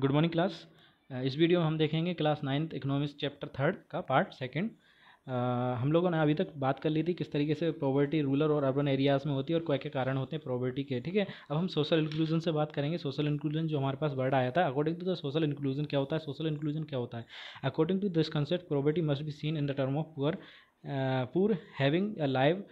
Good morning class इस video में हम देखेंगे class ninth economics chapter third का पार्ट सेकंड uh, हम लोगों ने अभी तक बात कर ली थी किस तरीके से पॉवर्टी रूरल और अर्बन एरियाज़ में होती है और क्या क्या कारण होते हैं पॉवर्टी के ठीक है अब हम सोशल इंक्लूजन से बात करेंगे सोशल इंक्लूजन जो हमारे पास वर्ड आया था according to the social inclusion क्या होता है सोशल इंक्लूजन क्या होता है according to this concept poverty must be seen in the term of poor poor having a live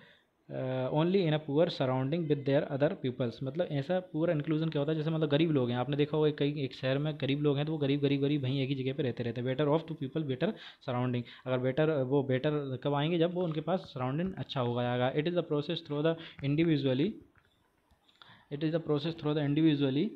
only in a poor surrounding with their other peoples मतलब ऐसा पूरा inclusion क्या होता है जैसे मतलब गरीब लोग हैं आपने देखा होगा कई एक शहर में गरीब लोग हैं तो वो गरीब गरीब गरीब वहीं एक ही जगह पे रहते रहते हैं better off to people better surrounding अगर बेटर वो बेटर कब आएंगे जब वो उनके पास सराउंडिंग अच्छा हो जाएगा it is the process through the individually it is the process through the individually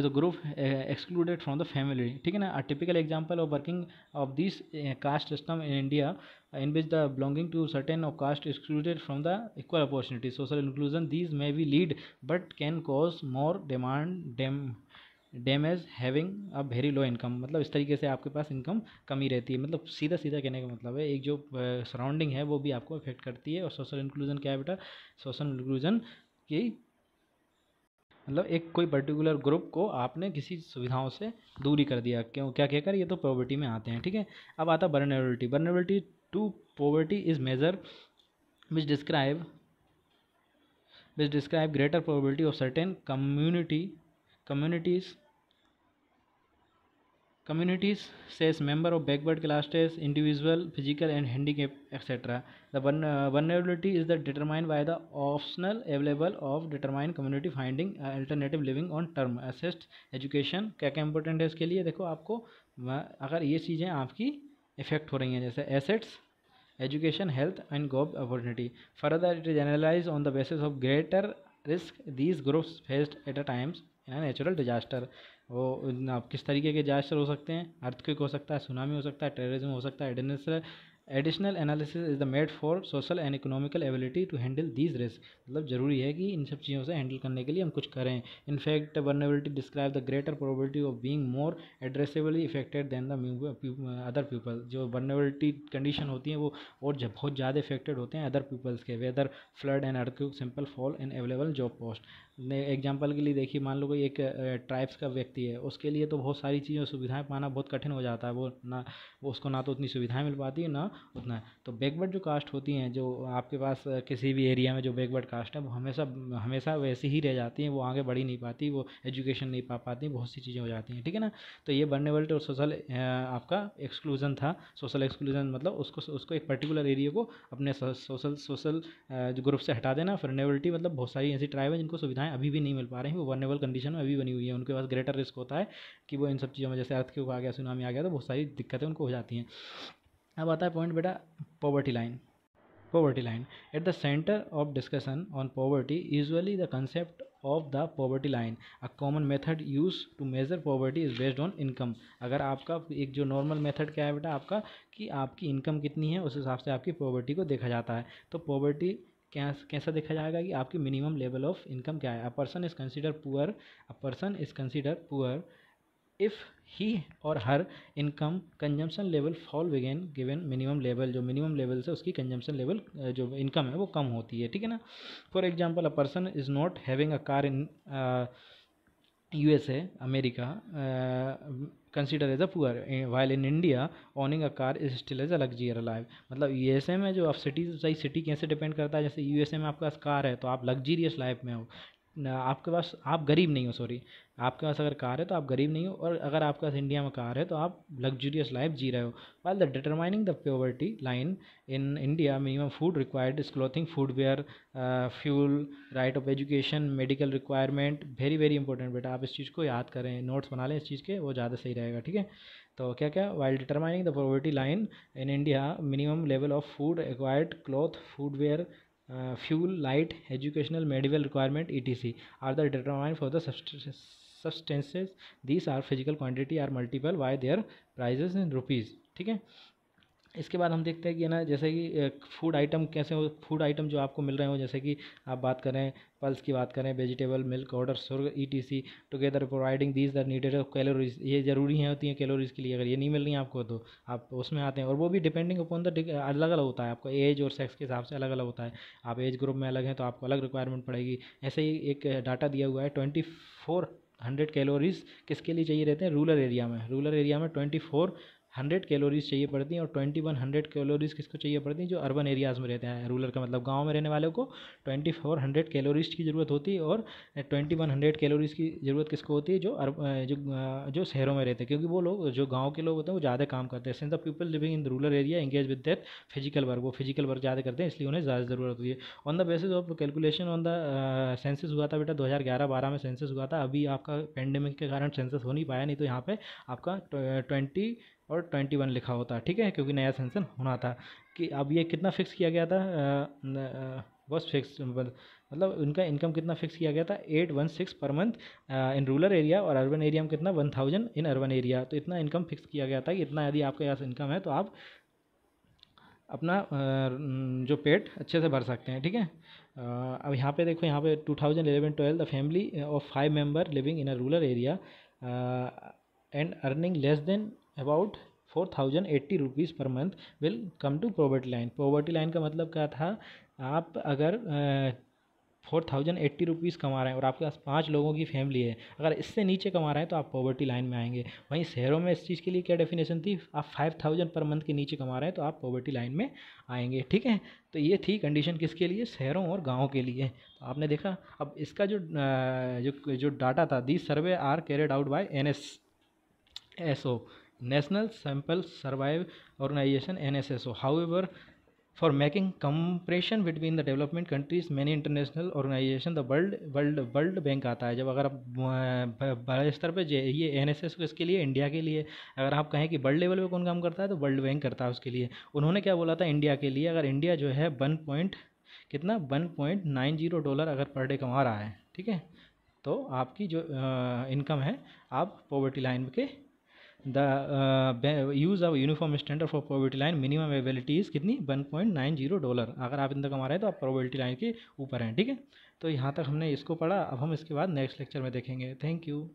the group excluded from the family ठीक है ना a typical example of working of this caste system in India in which the belonging to certain of caste excluded from the equal opportunity social inclusion these may we lead but can cause more demand डेम damage having a very low income मतलब इस तरीके से आपके पास income कमी रहती है मतलब सीधा सीधा कहने का मतलब है एक जो सराउंडिंग uh, है वो भी आपको अफेक्ट करती है और सोशल इंक्लूजन क्या है बेटा सोशल इंक्लूजन की मतलब एक कोई पर्टिकुलर ग्रुप को आपने किसी सुविधाओं से दूरी कर दिया क्यों क्या कहकर ये तो पॉवर्टी में आते हैं ठीक है अब आता vulnerability vulnerability vulnerability to poverty is measure which describe which describe greater poverty of certain community communities communities says member of backward classes individual physical and handicap etc the vulnerability is that determined by the optional available of determined community finding alternative living on term assessed education क्या क्या important है इसके लिए देखो आपको अगर ये चीज़ें आपकी इफेक्ट हो रही हैं जैसे assets education health and job opportunity further it is analyse on the basis of greater risk these groups faced at a times in a natural disaster वो आप किस तरीके के डिजास्टर हो सकते हैं अर्थक्विक हो सकता है सुनामी हो सकता है टेररिज्म हो सकता है additional analysis is the made for social and economical ability to handle these risk मतलब जरूरी है कि इन सब चीज़ों से हैंडल करने के लिए हम कुछ करें in fact vulnerability describe the greater probability of being more adversely affected than the other people जो वर्नेबिलिटी कंडीशन होती है वो और जब बहुत ज़्यादा इफेक्टेड होते हैं अदर पीपल्स के weather flood and earth simple fall and available job post example example के लिए देखिए मान लो कोई एक ट्राइब्स का व्यक्ति है उसके लिए तो बहुत सारी चीज़ें सुविधाएं पाना बहुत कठिन हो जाता है वो ना वो उसको ना तो उतनी सुविधाएं मिल पाती है ना उतना है। तो बैकवर्ड जो कास्ट होती हैं जो आपके पास किसी भी एरिया में जो बैकवर्ड कास्ट है वो हमेशा हमेशा वैसी ही रह जाती हैं वो आगे बढ़ ही नहीं पाती वो एजुकेशन नहीं पा पाती बहुत सी चीज़ें हो जाती हैं ठीक है ना तो ये बर्नेबल और सोशल आपका एक्सक्लूज़न था सोशल एक्सक्लूज़न मतलब उसको उसको एक पर्टिकुलर एरिया को अपने सोशल सोशल ग्रुप से हटा देना फर्नेबलिटी मतलब बहुत सारी ऐसी ट्राइब है जिनको सुविधा सुविधाएं अभी भी नहीं मिल पा रही हैं वो वर्नेबल कंडीशन में अभी बनी हुई है उनके पास ग्रेटर रिस्क होता है कि वो इन सब चीज़ों में जैसे अर्थ के आ गया सुनामी आ गया तो बहुत सारी दिक्कतें उनको हो जाती हैं अब आता है पॉइंट बेटा poverty line poverty line at the centre of discussion on poverty usually the concept of the poverty line a common method use to measure poverty is based on income अगर आपका एक जो नॉर्मल मेथड क्या है बेटा आपका कि आपकी इनकम कितनी है उस हिसाब से आपकी पॉवर्टी को देखा जाता है तो पॉवर्टी क्या कैसा देखा जाएगा कि आपकी मिनिमम लेवल ऑफ इनकम क्या है a person is consider poor a person is consider poor if he or her income consumption level fall again given minimum level जो मिनिमम लेवल से उसकी कंजम्पशन लेवल जो इनकम है वो कम होती है ठीक है ना for example a person is not having a car in U S A America consider as a poor while in India owning a car is still as a luxury life मतलब USA में जो आप city सही city कैसे depend करता है जैसे USA में आपके पास कार है तो आप लग्जीरियस लाइफ में हो आपके पास आप गरीब नहीं हो सॉरी आपके पास अगर कार है तो आप गरीब नहीं हो और अगर आपके पास इंडिया में कार है तो आप लग्जूरियस लाइफ जी रहे हो while the determining the poverty line in India minimum food required is clothing footwear fuel light of education medical requirement very very important बेटा आप इस चीज़ को याद करें नोट्स बना लें इस चीज़ के वो ज़्यादा सही रहेगा ठीक है तो क्या क्या while determining the poverty line in India minimum level of food required cloth footwear fuel light educational medical requirement E T C are the determine for the substances these are physical quantity are multiple by their prices in rupees ठीक है इसके बाद हम देखते हैं कि है ना जैसे कि फूड आइटम कैसे हो फूड आइटम जो आपको मिल रहे हो जैसे कि आप बात करें पल्स की बात करें वेजिटेबल मिल्क ऑर्डर सुर्ग E T C together providing these the needed of calories ये ज़रूरी हैं होती हैं कैलोरीज़ के लिए अगर ये नहीं मिल रही आपको तो आप उसमें आते हैं और वो भी डिपेंडिंग अपॉन द अलग अलग होता है आपका एज और सेक्स के हिसाब से अलग अलग होता है आप एज ग्रुप में अलग हैं तो आपको अलग रिक्वायरमेंट पड़ेगी ऐसे ही एक डाटा दिया हुआ है ट्वेंटी फोर हंड्रेड कैलोरीज किसके लिए चाहिए रहते हैं रूरल एरिया में रूरल एरिया में ट्वेंटी फोर हंड्रेड कैलोरीज़ चाहिए पड़ती हैं और ट्वेंटी वन हंड्रेड कैलोरीज़ किसको चाहिए पड़ती हैं जो अर्बन एरियाज़ में रहते हैं रूरल का मतलब गाँव में रहने वालों को ट्वेंटी फोर हंड्रेड कैलोरीज़ की ज़रूरत होती है और ट्वेंटी वन हंड्रेड कैलोरीज़ की ज़रूरत किसको होती है जो अर्ब जो जो शहरों में रहते हैं क्योंकि वो लोग जो गाँव के लोग होते हैं वो ज़्यादा काम करते हैं since the people living in rural area engage with that physical work वो फिजिकल वर्क ज़्यादा करते हैं इसलिए उन्हें ज़्यादा ज़रूरत होती है on the basis of calculation on the census हुआ था बेटा दो हज़ार ग्यारह बारह में सेंसिस हुआ था अभी आपका पेंडेमिक के कारण सेंसस हो नहीं पाया नहीं तो यहाँ पर आपका ट्वेंटी और ट्वेंटी वन लिखा होता ठीक है क्योंकि नया सेंसन होना था कि अब ये कितना फिक्स किया गया था बस फिक्स मतलब उनका इनकम कितना फिक्स किया गया था eight one six per month in rural area और अर्बन एरिया में कितना one thousand in urban area तो इतना इनकम फिक्स किया गया था कि इतना यदि आपके पास इनकम है तो आप अपना जो पेट अच्छे से भर सकते हैं ठीक है थीके? अब यहाँ पे देखो यहाँ पे two thousand eleven twelve the family of five member living in a rural area and earning less than about four thousand eighty rupees per month will come to poverty line poverty line का मतलब क्या था आप अगर four thousand eighty rupees कमा रहे हैं और आपके पास पाँच लोगों की फैमिली है अगर इससे नीचे कमा रहे हैं तो आप पॉवर्टी लाइन में आएंगे वहीं शहरों में इस चीज़ के लिए क्या डेफिनेशन थी आप फाइव थाउजेंड पर मंथ के नीचे कमा रहे हैं तो आप पॉवर्टी लाइन में आएंगे ठीक है तो ये थी कंडीशन किसके लिए शहरों और गाँव के लिए तो आपने देखा अब इसका जो जो जो डाटा था the survey are carried out by N S S O national survey organisation N S S O however for making comparison between the development countries many international organisation the world world world bank आता है जब अगर आप बड़े स्तर पर ये N S S इसके लिए इंडिया के लिए अगर आप कहें कि वर्ल्ड लेवल पर कौन काम करता है तो वर्ल्ड बैंक करता है उसके लिए उन्होंने क्या बोला था इंडिया के लिए अगर इंडिया जो है वन पॉइंट कितना one point nine zero dollar अगर पर डे कमा रहा है ठीक है तो आपकी जो इनकम है आप पॉवर्टी लाइन के the use of uniform standard for probability line minimum abilities कितनी one point nine zero dollar अगर आप इन कमा रहे हैं तो आप प्रोबेबिलिटी लाइन के ऊपर हैं ठीक है तो यहाँ तक हमने इसको पढ़ा अब हम इसके बाद नेक्स्ट लेक्चर में देखेंगे थैंक यू